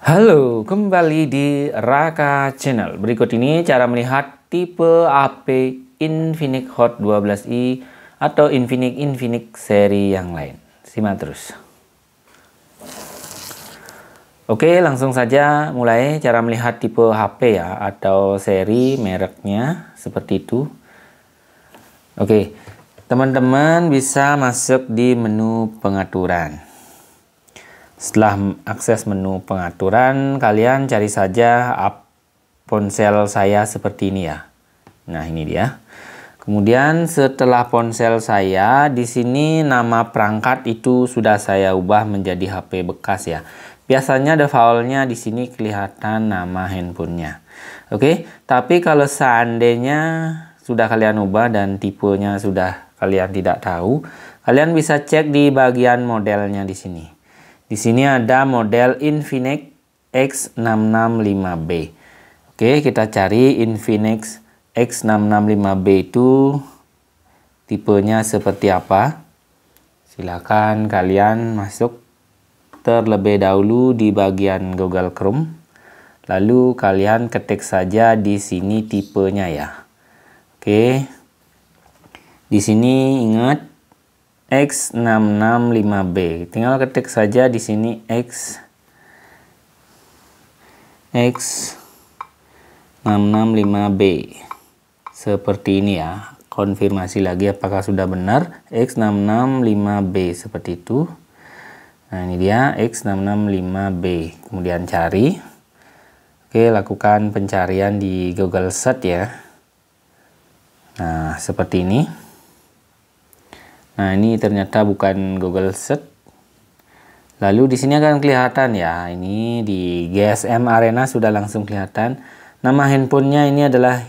Halo, kembali di Raka Channel. Berikut ini cara melihat tipe AP Infinix Hot 12i atau Infinix Infinix seri yang lain. Simak terus. Oke, langsung saja mulai cara melihat tipe HP ya atau seri mereknya seperti itu. Oke, teman-teman bisa masuk di menu pengaturan. Setelah akses menu pengaturan, kalian cari saja app ponsel saya seperti ini ya. Nah, ini dia. Kemudian setelah ponsel saya, di sini nama perangkat itu sudah saya ubah menjadi HP bekas ya. Biasanya defaultnya di sini kelihatan nama handphonenya. Oke, tapi kalau seandainya sudah kalian ubah dan tipenya sudah kalian tidak tahu, kalian bisa cek di bagian modelnya di sini. Di sini ada model Infinix X665B. Oke, kita cari Infinix X665B itu tipenya seperti apa. Silakan kalian masuk terlebih dahulu di bagian Google Chrome. Lalu kalian ketik saja di sini tipenya ya. Oke. Di sini ingat X665B. Tinggal ketik saja di sini X X665B. Seperti ini ya. Konfirmasi lagi apakah sudah benar X665B seperti itu. Nah, ini dia X665B. Kemudian cari. Oke, lakukan pencarian di Google Search ya. Nah, seperti ini. Nah, ini ternyata bukan Google Search. Lalu di sini akan kelihatan ya, ini di GSM Arena sudah langsung kelihatan. Nama handphonenya ini adalah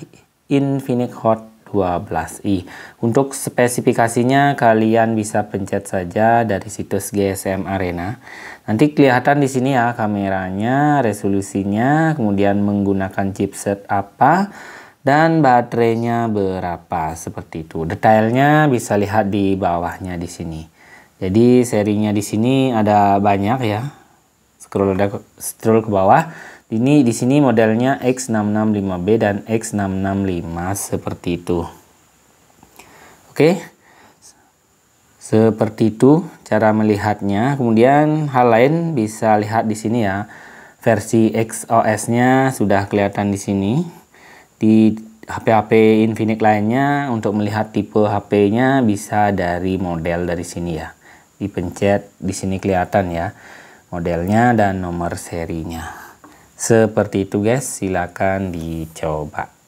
Infinix Hot 12i. Untuk spesifikasinya kalian bisa pencet saja dari situs GSM Arena. Nanti kelihatan di sini ya kameranya, resolusinya, kemudian menggunakan chipset apa, dan baterainya berapa seperti itu. Detailnya bisa lihat di bawahnya di sini. Jadi serinya di sini ada banyak ya. Scroll ada scroll ke bawah. Ini di sini modelnya X665B dan X665 seperti itu. Oke. Seperti itu cara melihatnya. Kemudian hal lain bisa lihat di sini ya. Versi XOS-nya sudah kelihatan di sini di HP-HP Infinix lainnya untuk melihat tipe HP-nya bisa dari model dari sini ya dipencet di sini kelihatan ya modelnya dan nomor serinya seperti itu guys silakan dicoba